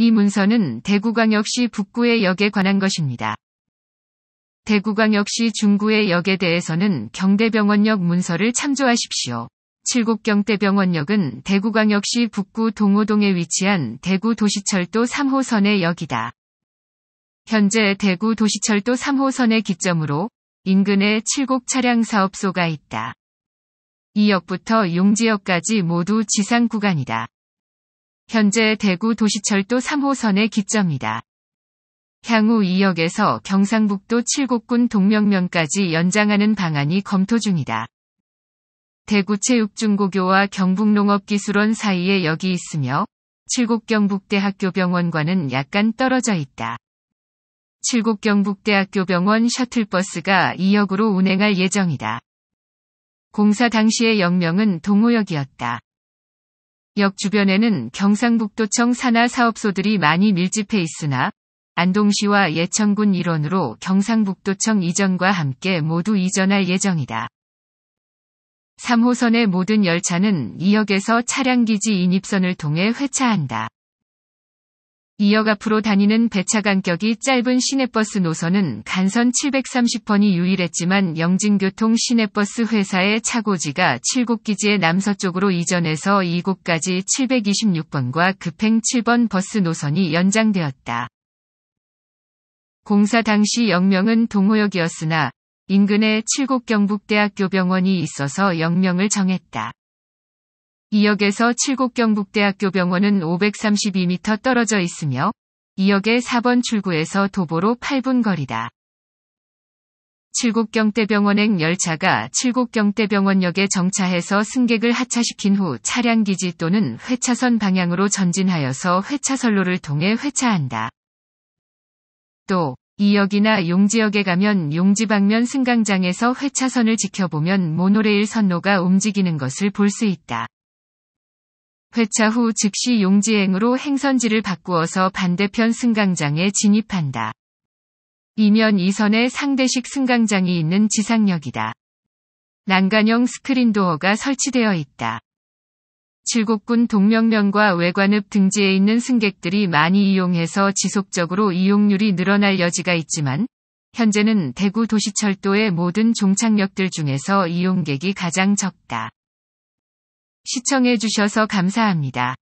이 문서는 대구광역시 북구의 역에 관한 것입니다. 대구광역시 중구의 역에 대해서는 경대병원역 문서를 참조하십시오. 칠곡경대병원역은 대구광역시 북구 동호동에 위치한 대구도시철도 3호선의 역이다. 현재 대구도시철도 3호선의 기점으로 인근에 칠곡 차량 사업소가 있다. 이 역부터 용지역까지 모두 지상 구간이다. 현재 대구 도시철도 3호선의 기점이다. 향후 2역에서 경상북도 칠곡군 동명면까지 연장하는 방안이 검토 중이다. 대구체육중고교와 경북농업기술원 사이에 역이 있으며 칠곡경북대학교병원과는 약간 떨어져 있다. 칠곡경북대학교병원 셔틀버스가 2역으로 운행할 예정이다. 공사 당시의 역명은 동호역이었다. 역 주변에는 경상북도청 산하 사업소들이 많이 밀집해 있으나 안동시와 예천군 일원으로 경상북도청 이전과 함께 모두 이전할 예정이다. 3호선의 모든 열차는 2역에서 차량기지 인입선을 통해 회차한다. 이역 앞으로 다니는 배차 간격이 짧은 시내버스 노선은 간선 730번이 유일했지만 영진교통 시내버스 회사의 차고지가 7곡기지의 남서쪽으로 이전해서 이곳까지 726번과 급행 7번 버스 노선이 연장되었다. 공사 당시 역명은 동호역이었으나 인근에 7곡 경북대학교 병원이 있어서 역명을 정했다. 2역에서 칠곡경북대학교 병원은 532m 떨어져 있으며 2역의 4번 출구에서 도보로 8분 거리다. 칠곡경대병원행 열차가 칠곡경대병원역에 정차해서 승객을 하차시킨 후 차량 기지 또는 회차선 방향으로 전진하여서 회차선로를 통해 회차한다. 또 이역이나 용지역에 가면 용지 방면 승강장에서 회차선을 지켜보면 모노레일 선로가 움직이는 것을 볼 수 있다. 회차 후 즉시 용지행으로 행선지를 바꾸어서 반대편 승강장에 진입한다. 이면 2선에 상대식 승강장이 있는 지상역이다. 난간형 스크린도어가 설치되어 있다. 칠곡군 동명면과 외관읍 등지에 있는 승객들이 많이 이용해서 지속적으로 이용률이 늘어날 여지가 있지만 현재는 대구 도시철도의 모든 종착역들 중에서 이용객이 가장 적다. 시청해주셔서 감사합니다.